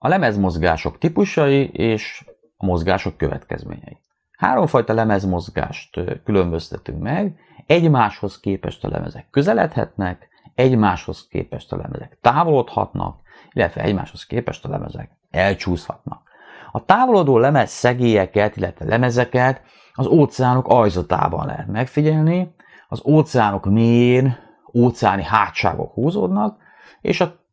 A lemezmozgások típusai és a mozgások következményei. Háromfajta lemezmozgást különböztetünk meg, egymáshoz képest a lemezek közeledhetnek, egymáshoz képest a lemezek távolodhatnak, illetve egymáshoz képest a lemezek elcsúszhatnak. A távolodó lemez szegélyeket, illetve lemezeket az óceánok ajzatában lehet megfigyelni, az óceánok mélyén óceáni hátságok húzódnak, és a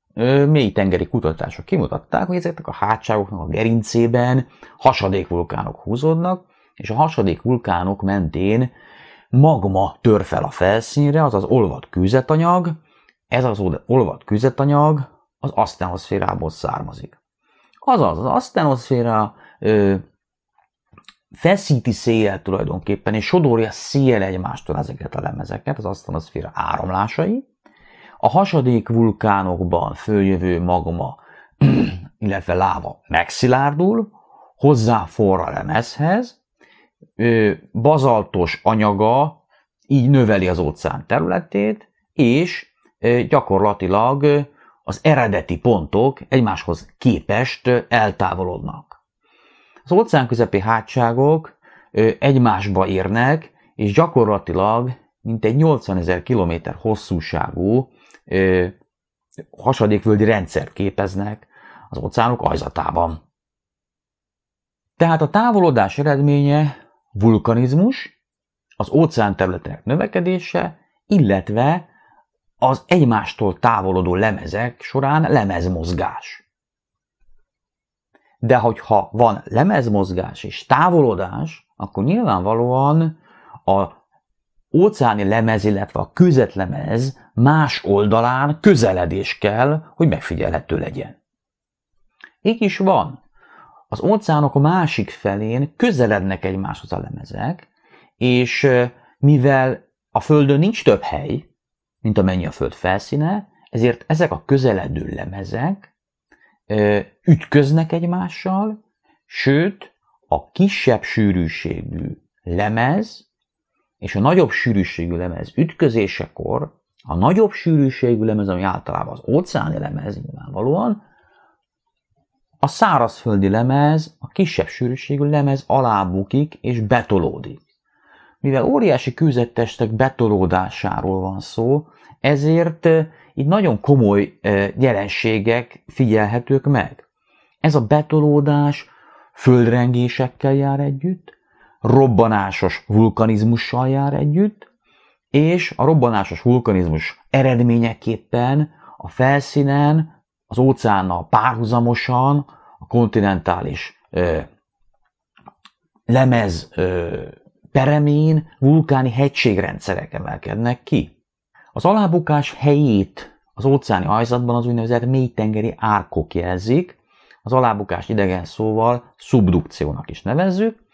tengeri kutatások kimutatták, hogy ezeknek a hátságoknak a gerincében hasadék vulkánok húzódnak, és a hasadék vulkánok mentén magma tör fel a felszínre, azaz olvad kőzetanyag, ez az olvad kőzetanyag az asztenoszférából származik. Azaz az asztenoszféra ö, feszíti széjjel tulajdonképpen, és sodorja széjjel egymástól ezeket a lemezeket, az asztenoszféra áramlásai, a hasadék vulkánokban följövő magma, illetve láva megszilárdul, hozzáforr a lemezhez, bazaltos anyaga így növeli az óceán területét, és gyakorlatilag az eredeti pontok egymáshoz képest eltávolodnak. Az óceán közepi hátságok egymásba érnek, és gyakorlatilag mintegy 80 ezer kilométer hosszúságú hasadékvölgyi rendszer képeznek az óceánok ajzatában. Tehát a távolodás eredménye vulkanizmus, az óceán területek növekedése, illetve az egymástól távolodó lemezek során lemezmozgás. De hogyha van lemezmozgás és távolodás, akkor nyilvánvalóan a óceáni lemez, illetve a küzetlemez más oldalán közeledés kell, hogy megfigyelhető legyen. Így is van. Az óceánok a másik felén közelednek egymáshoz a lemezek, és mivel a Földön nincs több hely, mint amennyi a Föld felszíne, ezért ezek a közeledő lemezek ütköznek egymással, sőt, a kisebb sűrűségű lemez és a nagyobb sűrűségű lemez ütközésekor a nagyobb sűrűségű lemez, ami általában az óceáni lemez nyilvánvalóan, a szárazföldi lemez, a kisebb sűrűségű lemez alábukik és betolódik. Mivel óriási kőzettestek betolódásáról van szó, ezért eh, így nagyon komoly eh, jelenségek figyelhetők meg. Ez a betolódás földrengésekkel jár együtt, robbanásos vulkanizmussal jár együtt, és a robbanásos vulkanizmus eredményeképpen a felszínen, az óceánnal párhuzamosan a kontinentális ö, lemez ö, peremén vulkáni hegységrendszerek emelkednek ki. Az alábukás helyét az óceáni ajzatban az úgynevezett mélytengeri árkok jelzik, az alábukás idegen szóval szubdukciónak is nevezzük,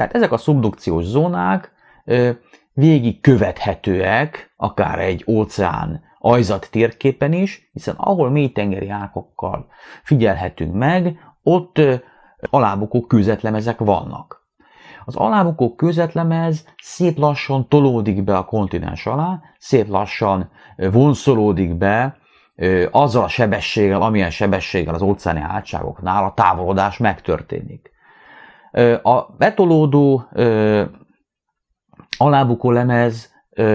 tehát ezek a szubdukciós zónák végig követhetőek, akár egy óceán ajzat térképen is, hiszen ahol mélytengeri ákokkal figyelhetünk meg, ott alábukó kőzetlemezek vannak. Az alábukó kőzetlemez szép lassan tolódik be a kontinens alá, szép lassan vonszolódik be azzal a sebességgel, amilyen sebességgel az óceáni átságoknál a távolodás megtörténik. A betolódó alábukó lemez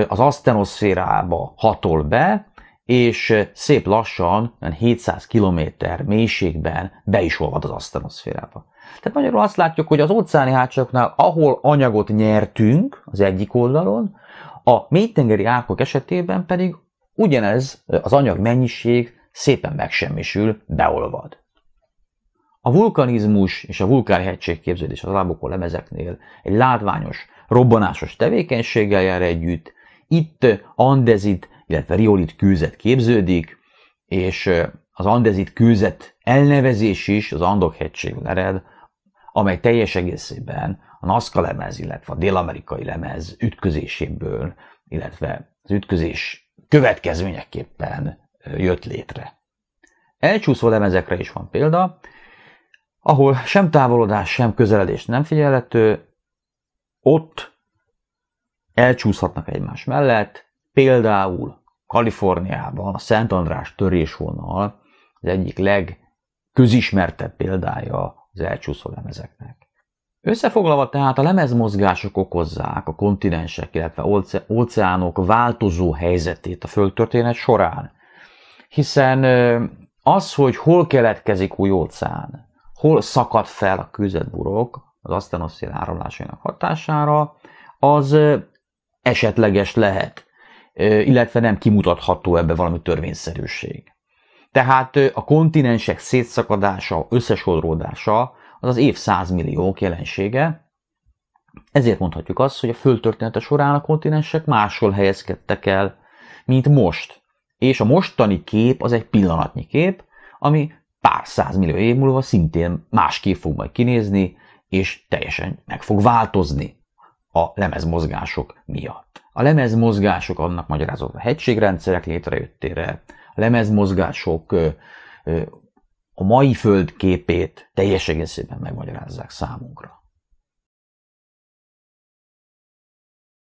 az asztenoszférába hatol be, és szép lassan 700 km mélységben be is olvad az asztenoszférába. Tehát magyarul azt látjuk, hogy az óceáni hátsóknál, ahol anyagot nyertünk az egyik oldalon, a mélytengeri árkok esetében pedig ugyanez az anyag mennyiség szépen megsemmisül, beolvad. A vulkanizmus és a vulkáni hegységképződés az lábokon lemezeknél egy látványos, robbanásos tevékenységgel jár együtt. Itt andezit, illetve riolit kőzet képződik, és az andezit kőzet elnevezés is az Andok hegység ered, amely teljes egészében a Nazca lemez, illetve a dél-amerikai lemez ütközéséből, illetve az ütközés következményeképpen jött létre. Elcsúszó lemezekre is van példa, ahol sem távolodás, sem közeledés nem figyelhető, ott elcsúszhatnak egymás mellett, például Kaliforniában a Szent András törésvonal az egyik legközismertebb példája az elcsúszó lemezeknek. Összefoglalva tehát a lemezmozgások okozzák a kontinensek, illetve óceánok változó helyzetét a földtörténet során, hiszen az, hogy hol keletkezik új óceán, hol szakad fel a kőzetburok az asztanoszél áramlásainak hatására, az esetleges lehet, illetve nem kimutatható ebbe valami törvényszerűség. Tehát a kontinensek szétszakadása, összesodródása az az évszázmilliók jelensége, ezért mondhatjuk azt, hogy a földtörténete során a kontinensek máshol helyezkedtek el, mint most. És a mostani kép az egy pillanatnyi kép, ami pár százmillió év múlva szintén másképp fog majd kinézni, és teljesen meg fog változni a lemezmozgások miatt. A lemezmozgások annak magyarázott a hegységrendszerek létrejöttére, a lemezmozgások a mai föld képét teljes egészében megmagyarázzák számunkra.